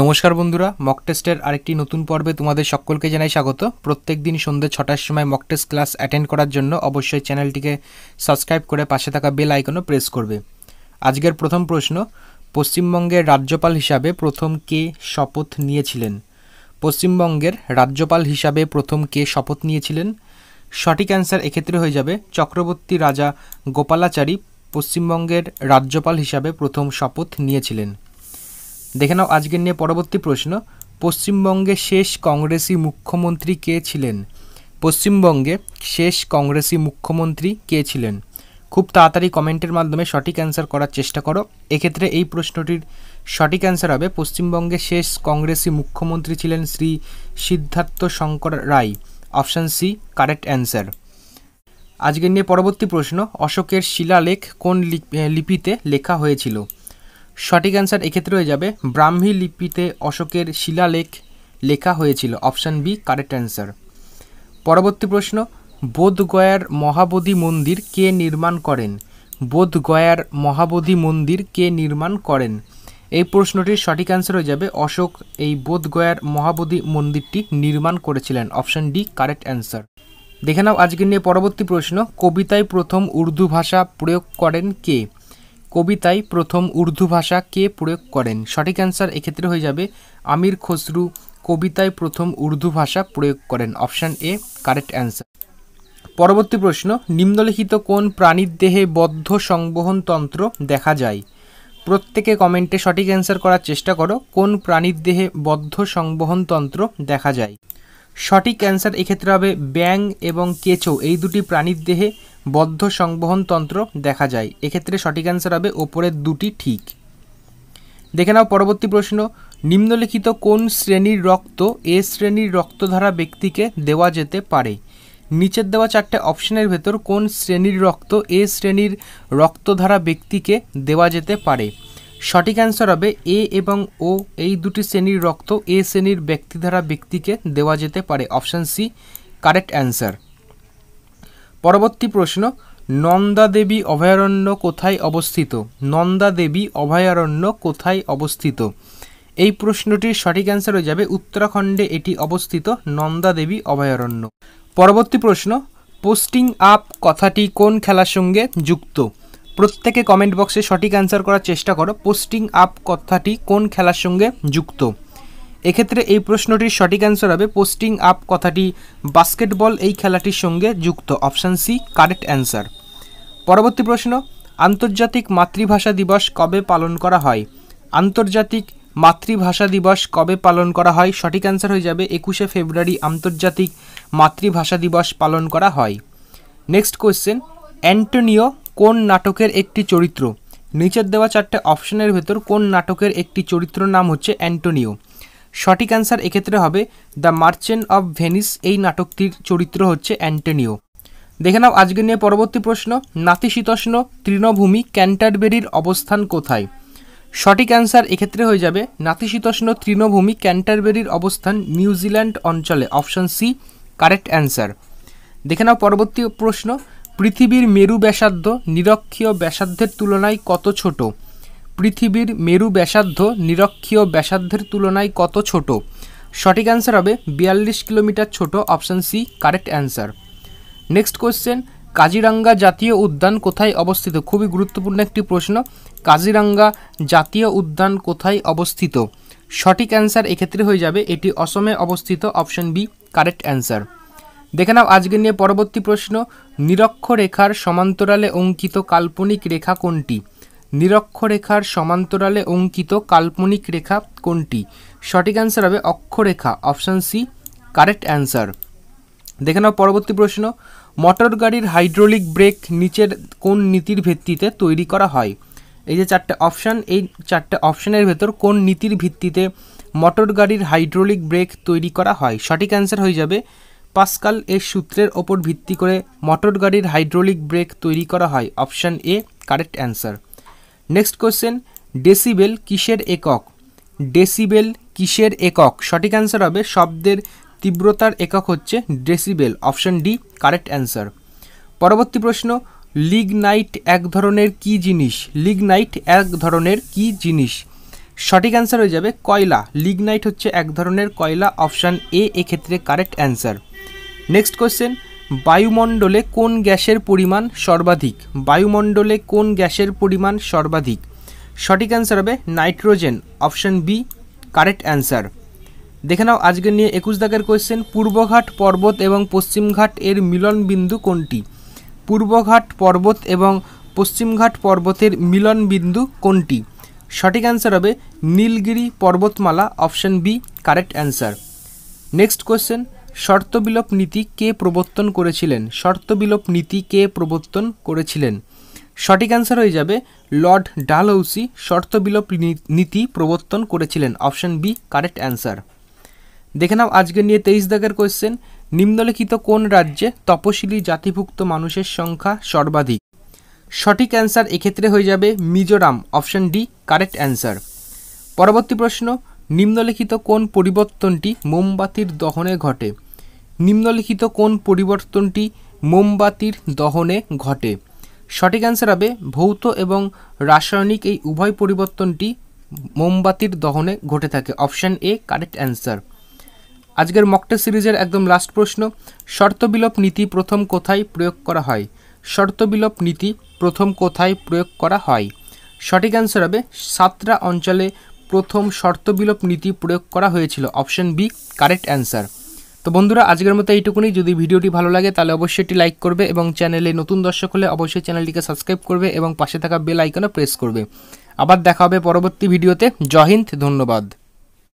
নমস্কার বন্ধুরা মক টেস্টের আরেকটি নতুন পর্বে তোমাদের সকলকে জানাই স্বাগত প্রত্যেক দিন সন্ধ্যে ছটার সময় মক টেস্ট ক্লাস অ্যাটেন্ড করার জন্য অবশ্যই চ্যানেলটিকে সাবস্ক্রাইব করে পাশে থাকা বেল আইকনও প্রেস করবে আজকের প্রথম প্রশ্ন পশ্চিমবঙ্গের রাজ্যপাল হিসাবে প্রথম কে শপথ নিয়েছিলেন পশ্চিমবঙ্গের রাজ্যপাল হিসাবে প্রথম কে শপথ নিয়েছিলেন সঠিক অ্যান্সার এক্ষেত্রে হয়ে যাবে চক্রবর্তী রাজা গোপালাচারী পশ্চিমবঙ্গের রাজ্যপাল হিসাবে প্রথম শপথ নিয়েছিলেন দেখে নাও আজকের নিয়ে পরবর্তী প্রশ্ন পশ্চিমবঙ্গে শেষ কংগ্রেসি মুখ্যমন্ত্রী কে ছিলেন পশ্চিমবঙ্গে শেষ কংগ্রেসি মুখ্যমন্ত্রী কে ছিলেন খুব তাড়াতাড়ি কমেন্টের মাধ্যমে সঠিক অ্যান্সার করার চেষ্টা করো এক্ষেত্রে এই প্রশ্নটির সঠিক অ্যান্সার হবে পশ্চিমবঙ্গে শেষ কংগ্রেসি মুখ্যমন্ত্রী ছিলেন Shri Siddhartha Shankar Ray option C correct answer আজকের নিয়ে পরবর্তী প্রশ্ন অশোকের শিলালেখ কোন লিপিতে লেখা হয়েছিল সঠিক অ্যান্সার এক্ষেত্রে হয়ে যাবে ব্রাহ্মী লিপিতে অশোকের শিলালেখ লেখা হয়েছিল অপশান বি কারেক্ট অ্যান্সার পরবর্তী প্রশ্ন বোধগয়ার মহাবোধি মন্দির কে নির্মাণ করেন বোধগয়ার মহাবোধি মন্দির কে নির্মাণ করেন এই প্রশ্নটির সঠিক অ্যান্সার হয়ে যাবে অশোক এই বোধগয়ার মহাবোধি মন্দিরটি নির্মাণ করেছিলেন অপশান ডি কারেক্ট অ্যান্সার দেখে নাও আজকে নিয়ে পরবর্তী প্রশ্ন কবিতায় প্রথম উর্দু ভাষা প্রয়োগ করেন কে কবিতায় প্রথম উর্দু ভাষা কে প্রয়োগ করেন সঠিক অ্যান্সার এক্ষেত্রে হয়ে যাবে আমির খসরু কবিতায় প্রথম উর্দু ভাষা প্রয়োগ করেন অপশান এ কারেক্ট অ্যান্সার পরবর্তী প্রশ্ন নিম্নলিখিত কোন প্রাণীর দেহে বদ্ধ সংবহন তন্ত্র দেখা যায় প্রত্যেকে কমেন্টে সঠিক অ্যান্সার করার চেষ্টা করো কোন প্রাণীর দেহে বদ্ধ সংবহন তন্ত্র দেখা যায় সঠিক অ্যান্সার এক্ষেত্রে হবে ব্যাং এবং কেঁচো এই দুটি প্রাণীর দেহে বদ্ধ সংবহন তন্ত্র দেখা যায় এক্ষেত্রে সঠিক অ্যান্সার হবে ওপরের দুটি ঠিক দেখে নাও পরবর্তী প্রশ্ন নিম্নলিখিত কোন শ্রেণীর রক্ত এ শ্রেণীর রক্তধারা ব্যক্তিকে দেওয়া যেতে পারে নিচের দেওয়া চারটে অপশনের ভেতর কোন শ্রেণীর রক্ত এ শ্রেণীর রক্তধারা ব্যক্তিকে দেওয়া যেতে পারে সঠিক অ্যান্সার হবে এ এবং ও এই দুটি শ্রেণীর রক্ত এ শ্রেণীর ব্যক্তিধারা ব্যক্তিকে দেওয়া যেতে পারে অপশান সি কারেক্ট অ্যান্সার পরবর্তী প্রশ্ন নন্দা দেবী অভয়ারণ্য কোথায় অবস্থিত নন্দা দেবী অভয়ারণ্য কোথায় অবস্থিত এই প্রশ্নটির সঠিক অ্যান্সার হয়ে যাবে উত্তরাখণ্ডে এটি অবস্থিত নন্দা দেবী অভয়ারণ্য পরবর্তী প্রশ্ন পোস্টিং আপ কথাটি কোন খেলার সঙ্গে যুক্ত প্রত্যেকে কমেন্ট বক্সে সঠিক অ্যান্সার করার চেষ্টা করো পোস্টিং আপ কথাটি কোন খেলার সঙ্গে যুক্ত এক্ষেত্রে এই প্রশ্নটির সঠিক অ্যান্সার হবে পোস্টিং আপ কথাটি বাস্কেটবল এই খেলাটির সঙ্গে যুক্ত অপশান সি কারেক্ট অ্যান্সার পরবর্তী প্রশ্ন আন্তর্জাতিক মাতৃভাষা দিবস কবে পালন করা হয় আন্তর্জাতিক মাতৃভাষা দিবস কবে পালন করা হয় সঠিক অ্যান্সার হয়ে যাবে একুশে ফেব্রুয়ারি আন্তর্জাতিক মাতৃভাষা দিবস পালন করা হয় নেক্সট কোয়েশ্চেন অ্যান্টোনিও কোন নাটকের একটি চরিত্র নিচের দেওয়া চারটে অপশনের ভেতর কোন নাটকের একটি চরিত্র নাম হচ্ছে অ্যান্টোনিও সঠিক অ্যান্সার এক্ষেত্রে হবে দ্য মার্চেন্ট অব ভেনিস এই নাটকটির চরিত্র হচ্ছে অ্যান্টনিও দেখে নাও আজকে নিয়ে পরবর্তী প্রশ্ন নাতিশীতোষ্ণ তৃণভূমি ক্যান্টারবেরির অবস্থান কোথায় সঠিক অ্যান্সার এক্ষেত্রে হয়ে যাবে নাতিশীতোষ্ণ তৃণভূমি ক্যান্টারবেরির অবস্থান নিউজিল্যান্ড অঞ্চলে অপশান সি কারেক্ট অ্যান্সার দেখে নাও পরবর্তী প্রশ্ন পৃথিবীর মেরু ব্যাসার্ধ নিরক্ষীয় ব্যাসার্ধের তুলনায় কত ছোট পৃথিবীর মেরু ব্যাসার্ধ নিরক্ষীয় ব্যাসার্ধের তুলনায় কত ছোট সঠিক অ্যান্সার হবে বিয়াল্লিশ কিলোমিটার ছোট option C correct answer next question Kaziranga জাতীয় উদ্যান কোথায় অবস্থিত খুবই গুরুত্বপূর্ণ একটি প্রশ্ন কাজিরাঙ্গা জাতীয় উদ্যান কোথায় অবস্থিত সঠিক অ্যান্সার এক্ষেত্রে হয়ে যাবে এটি অসমে অবস্থিত অপশন বি কারেক্ট অ্যান্সার দেখে নাও আজকে নিয়ে পরবর্তী প্রশ্ন নিরক্ষ রেখার সমান্তরালে অঙ্কিত কাল্পনিক রেখা কোনটি নিরক্ষরেখার সমান্তরালে অঙ্কিত কাল্পনিক রেখা কোনটি সঠিক অ্যান্সার হবে অক্ষরেখা অপশান সি কারেক্ট অ্যান্সার দেখে নাও পরবর্তী প্রশ্ন মোটর গাড়ির হাইড্রোলিক ব্রেক নিচের কোন নীতির ভিত্তিতে তৈরি করা হয় এই যে চারটে অপশান এই চারটে অপশানের ভেতর কোন নীতির ভিত্তিতে মোটর গাড়ির হাইড্রোলিক ব্রেক তৈরি করা হয় সঠিক অ্যান্সার হয়ে যাবে পাসকাল এর সূত্রের ওপর ভিত্তি করে মোটর গাড়ির হাইড্রোলিক ব্রেক তৈরি করা হয় option A correct answer next question decibel কিসের একক ডেসিবেল কিসের একক সঠিক অ্যান্সার হবে শব্দের তীব্রতার একক হচ্ছে decibel option D correct answer পরবর্তী প্রশ্ন লিগনাইট এক ধরনের কি জিনিস লিগনাইট এক ধরনের কি জিনিস সঠিক অ্যান্সার হয়ে যাবে কয়লা লিগনাইট হচ্ছে এক ধরনের কয়লা অপশান এ এক্ষেত্রে কারেক্ট অ্যান্সার নেক্সট কোশ্চেন বায়ুমণ্ডলে কোন গ্যাসের পরিমাণ সর্বাধিক বায়ুমণ্ডলে কোন গ্যাসের পরিমাণ সর্বাধিক সঠিক অ্যান্সার হবে nitrogen option B correct answer দেখে নাও আজকে নিয়ে একুশ দাগের কোয়েশ্চেন পূর্বঘাট পর্বত এবং পশ্চিমঘাট এর মিলন বিন্দু কোনটি পূর্বঘাট পর্বত এবং পশ্চিমঘাট পর্বতের মিলন বিন্দু কোনটি সঠিক অ্যান্সার হবে নীলগিরি পর্বতমালা option B correct answer next question শর্তবিলোপ নীতি কে প্রবর্তন করেছিলেন শর্তবিলোপ নীতি কে প্রবর্তন করেছিলেন সঠিক অ্যান্সার হয়ে যাবে লর্ড ডালহৌসি শর্তবিলোপ নীতি প্রবর্তন করেছিলেন অপশন বি কারেক্ট অ্যান্সার দেখে নাও আজকে নিয়ে তেইশ দাগের কোয়েশ্চেন নিম্নলিখিত কোন রাজ্যে তপশিলি জাতিভুক্ত মানুষের সংখ্যা সর্বাধিক সঠিক অ্যান্সার এক্ষেত্রে হয়ে যাবে Mizoram option D correct answer পরবর্তী প্রশ্ন নিম্নলিখিত কোন পরিবর্তনটি মোমবাতির দহনে ঘটে নিম্নলিখিত কোন পরিবর্তনটি মোমবাতির দহনে ঘটে সঠিক অ্যান্সার হবে ভৌত এবং রাসায়নিক এই উভয় পরিবর্তনটি মোমবাতির দহনে ঘটে থাকে অপশান এ কারেক্ট অ্যান্সার আজকের মকটে সিরিজের একদম লাস্ট প্রশ্ন শর্ত বিলোপ নীতি প্রথম কোথায় প্রয়োগ করা হয় শর্ত বিলোপ নীতি প্রথম কোথায় প্রয়োগ করা হয় সঠিক অ্যান্সার হবে সাতরা অঞ্চলে প্রথম শর্ত বিলোপ নীতি প্রয়োগ করা হয়েছিল অপশান বি কারেক্ট অ্যান্সার তো বন্ধুরা আজকের মতো এইটুকুনি যদি ভিডিওটি ভালো লাগে তাহলে অবশ্যই এটি লাইক করবে এবং চ্যানেলে নতুন দর্শক হলে অবশ্যই চ্যানেলটিকে সাবস্ক্রাইব করবে এবং পাশে থাকা বেল আইকনে প্রেস করবে আবার দেখা হবে পরবর্তী ভিডিওতে জয় হিন্দ ধন্যবাদ